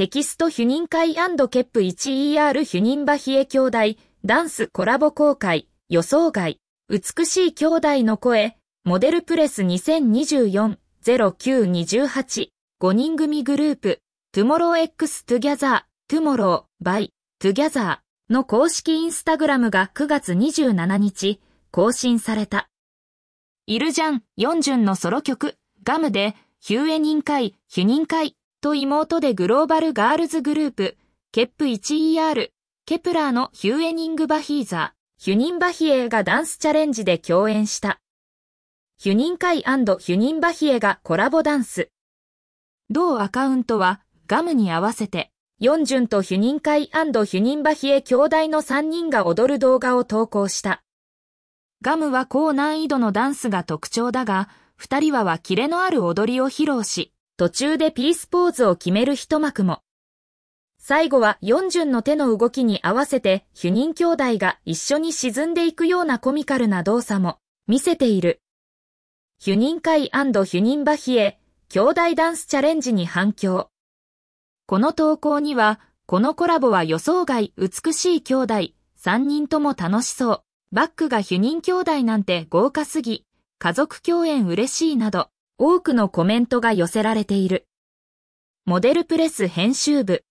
テキストヒュニン会ケップ 1ER ヒュニンバヒエ兄弟、ダンスコラボ公開、予想外、美しい兄弟の声、モデルプレス2024-0928、5人組グループ、トゥモロー X トゥギャザー、トゥモロー、バイ、トゥギャザーの公式インスタグラムが9月27日、更新された。いるじゃん、4ンのソロ曲、ガムで、ヒューエニン会、ヒュニン会、と妹でグローバルガールズグループ、ケップ 1ER、ケプラーのヒューエニング・バヒーザー、ヒュニン・バヒエーがダンスチャレンジで共演した。ヒュニンカイヒュニン・バヒエがコラボダンス。同アカウントはガムに合わせて、ヨンジュンとヒュニンカイヒュニン・バヒエ兄弟の3人が踊る動画を投稿した。ガムは高難易度のダンスが特徴だが、2人ははキレのある踊りを披露し、途中でピースポーズを決める一幕も。最後は四順の手の動きに合わせて、ヒュニン兄弟が一緒に沈んでいくようなコミカルな動作も見せている。ヒュニン会ヒュニンバヒエ、兄弟ダンスチャレンジに反響。この投稿には、このコラボは予想外美しい兄弟、三人とも楽しそう。バックがヒュニン兄弟なんて豪華すぎ、家族共演嬉しいなど、多くのコメントが寄せられている。モデルプレス編集部